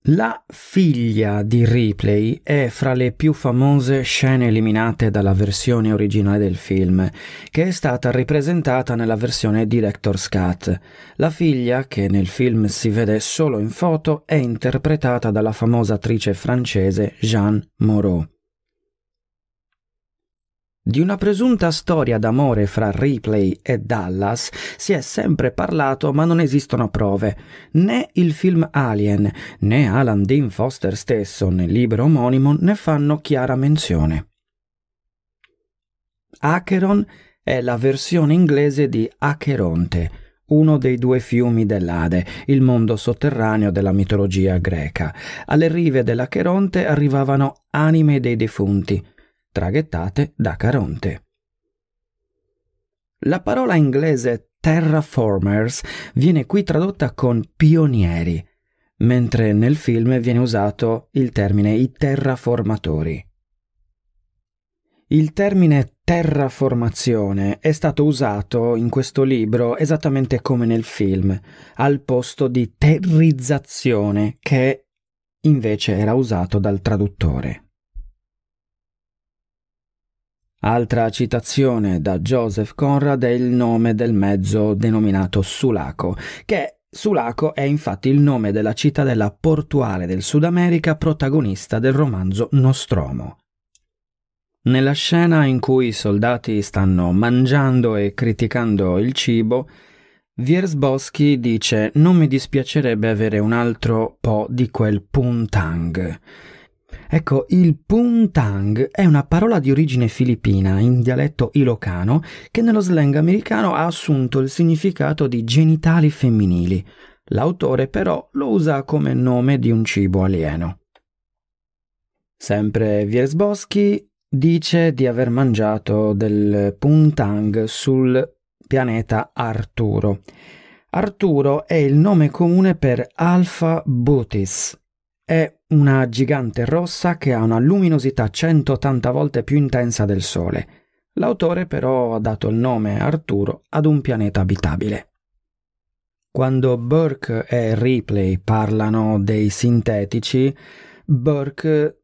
La figlia di Ripley è fra le più famose scene eliminate dalla versione originale del film, che è stata ripresentata nella versione Director's Cut. La figlia, che nel film si vede solo in foto, è interpretata dalla famosa attrice francese Jeanne Moreau. Di una presunta storia d'amore fra Ripley e Dallas si è sempre parlato ma non esistono prove. Né il film Alien né Alan Dean Foster stesso nel libro omonimo ne fanno chiara menzione. Acheron è la versione inglese di Acheronte, uno dei due fiumi dell'Ade, il mondo sotterraneo della mitologia greca. Alle rive dell'Acheronte arrivavano anime dei defunti, traghettate da Caronte. La parola inglese terraformers viene qui tradotta con pionieri, mentre nel film viene usato il termine i terraformatori. Il termine terraformazione è stato usato in questo libro esattamente come nel film, al posto di terrizzazione che invece era usato dal traduttore. Altra citazione da Joseph Conrad è il nome del mezzo denominato Sulaco, che Sulaco è infatti il nome della cittadella portuale del Sud America protagonista del romanzo Nostromo. Nella scena in cui i soldati stanno mangiando e criticando il cibo, Viersboschi dice: Non mi dispiacerebbe avere un altro po' di quel puntang. Ecco, il puntang è una parola di origine filippina, in dialetto ilocano, che nello slang americano ha assunto il significato di genitali femminili. L'autore però lo usa come nome di un cibo alieno. Sempre Viersboschi dice di aver mangiato del puntang sul pianeta Arturo. Arturo è il nome comune per Alpha Butis. È una gigante rossa che ha una luminosità 180 volte più intensa del Sole. L'autore però ha dato il nome Arturo ad un pianeta abitabile. Quando Burke e Ripley parlano dei sintetici, Burke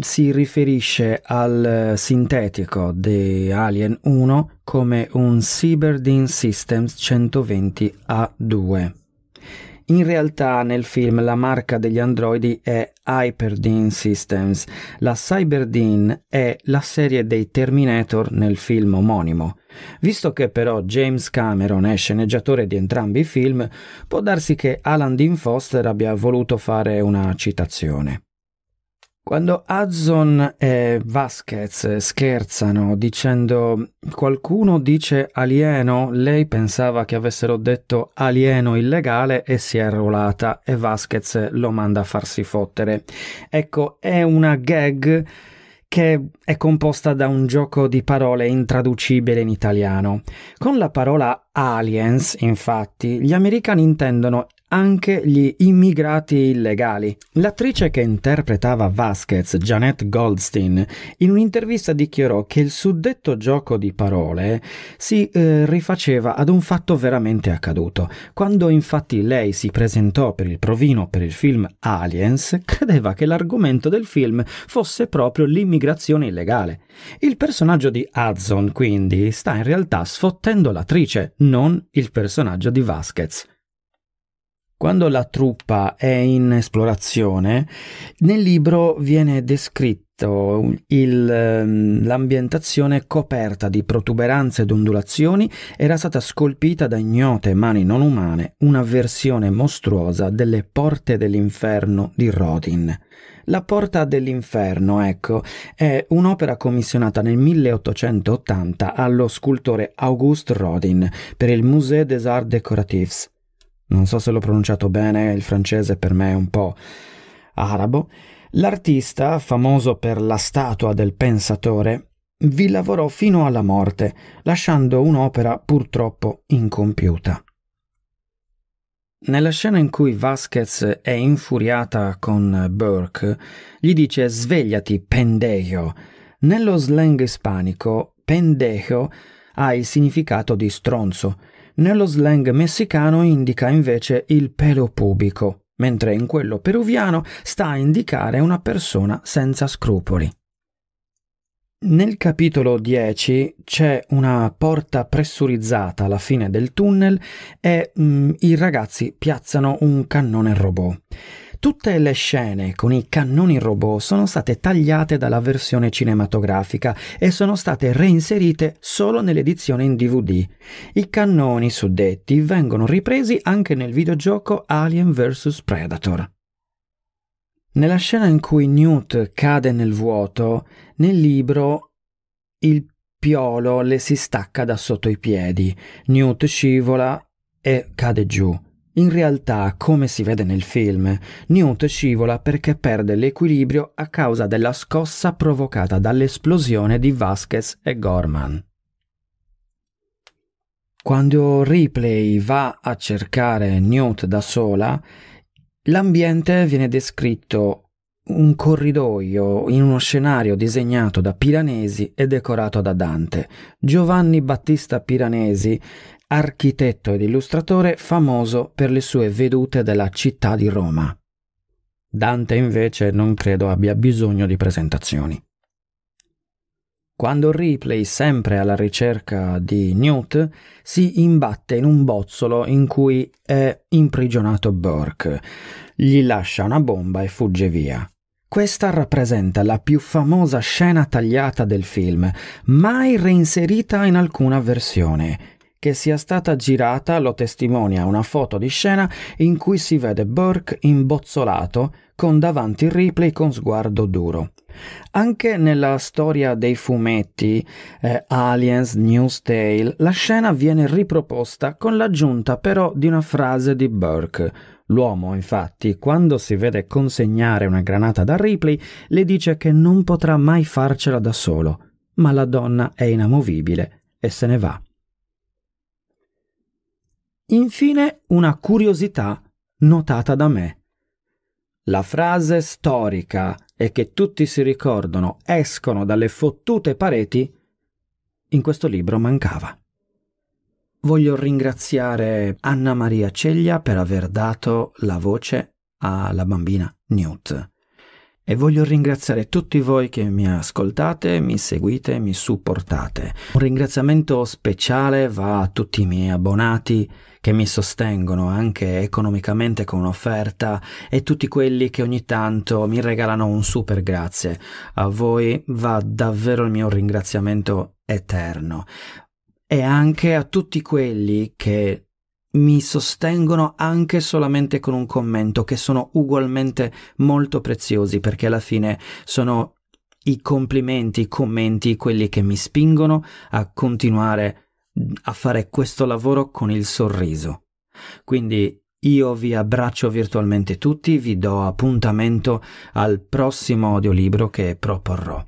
si riferisce al sintetico di Alien 1 come un Cyberdine Systems 120A2. In realtà nel film la marca degli androidi è Hyperdean Systems. La Cyberdean è la serie dei Terminator nel film omonimo. Visto che però James Cameron è sceneggiatore di entrambi i film, può darsi che Alan Dean Foster abbia voluto fare una citazione. Quando Hudson e Vasquez scherzano dicendo qualcuno dice alieno, lei pensava che avessero detto alieno illegale e si è arruolata e Vasquez lo manda a farsi fottere. Ecco, è una gag che è composta da un gioco di parole intraducibile in italiano. Con la parola aliens, infatti, gli americani intendono anche gli immigrati illegali. L'attrice che interpretava Vasquez, Janet Goldstein, in un'intervista dichiarò che il suddetto gioco di parole si eh, rifaceva ad un fatto veramente accaduto. Quando infatti lei si presentò per il provino per il film Aliens, credeva che l'argomento del film fosse proprio l'immigrazione illegale. Il personaggio di Hudson, quindi, sta in realtà sfottendo l'attrice, non il personaggio di Vasquez. Quando la truppa è in esplorazione, nel libro viene descritto il, ehm, l'ambientazione coperta di protuberanze ed ondulazioni era stata scolpita da ignote mani non umane una versione mostruosa delle porte dell'inferno di Rodin. La porta dell'inferno, ecco, è un'opera commissionata nel 1880 allo scultore Auguste Rodin per il Musée des Arts Décoratifs. Non so se l'ho pronunciato bene, il francese per me è un po' arabo. L'artista, famoso per la statua del pensatore, vi lavorò fino alla morte, lasciando un'opera purtroppo incompiuta. Nella scena in cui Vasquez è infuriata con Burke, gli dice svegliati, pendejo. Nello slang ispanico, pendejo ha il significato di stronzo. Nello slang messicano indica invece il pelo pubico, mentre in quello peruviano sta a indicare una persona senza scrupoli. Nel capitolo 10 c'è una porta pressurizzata alla fine del tunnel e mm, i ragazzi piazzano un cannone robot. Tutte le scene con i cannoni robot sono state tagliate dalla versione cinematografica e sono state reinserite solo nell'edizione in DVD. I cannoni suddetti vengono ripresi anche nel videogioco Alien vs. Predator. Nella scena in cui Newt cade nel vuoto, nel libro il piolo le si stacca da sotto i piedi, Newt scivola e cade giù. In realtà, come si vede nel film, Newt scivola perché perde l'equilibrio a causa della scossa provocata dall'esplosione di Vasquez e Gorman. Quando Ripley va a cercare Newt da sola, l'ambiente viene descritto un corridoio in uno scenario disegnato da Piranesi e decorato da Dante. Giovanni Battista Piranesi, architetto ed illustratore famoso per le sue vedute della città di Roma. Dante invece non credo abbia bisogno di presentazioni. Quando Ripley, sempre alla ricerca di Newt, si imbatte in un bozzolo in cui è imprigionato Burke, gli lascia una bomba e fugge via. Questa rappresenta la più famosa scena tagliata del film, mai reinserita in alcuna versione. Che sia stata girata lo testimonia una foto di scena in cui si vede Burke imbozzolato, con davanti Ripley con sguardo duro. Anche nella storia dei fumetti, eh, Aliens News Tale, la scena viene riproposta con l'aggiunta però di una frase di Burke L'uomo, infatti, quando si vede consegnare una granata da Ripley, le dice che non potrà mai farcela da solo, ma la donna è inamovibile e se ne va. Infine una curiosità notata da me. La frase storica e che tutti si ricordano escono dalle fottute pareti in questo libro mancava. Voglio ringraziare Anna Maria Ceglia per aver dato la voce alla bambina Newt. E voglio ringraziare tutti voi che mi ascoltate, mi seguite, mi supportate. Un ringraziamento speciale va a tutti i miei abbonati che mi sostengono anche economicamente con un'offerta e tutti quelli che ogni tanto mi regalano un super grazie. A voi va davvero il mio ringraziamento eterno e anche a tutti quelli che mi sostengono anche solamente con un commento, che sono ugualmente molto preziosi, perché alla fine sono i complimenti, i commenti, quelli che mi spingono a continuare a fare questo lavoro con il sorriso. Quindi io vi abbraccio virtualmente tutti, vi do appuntamento al prossimo audiolibro che proporrò.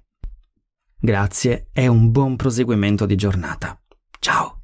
Grazie e un buon proseguimento di giornata. Ciao.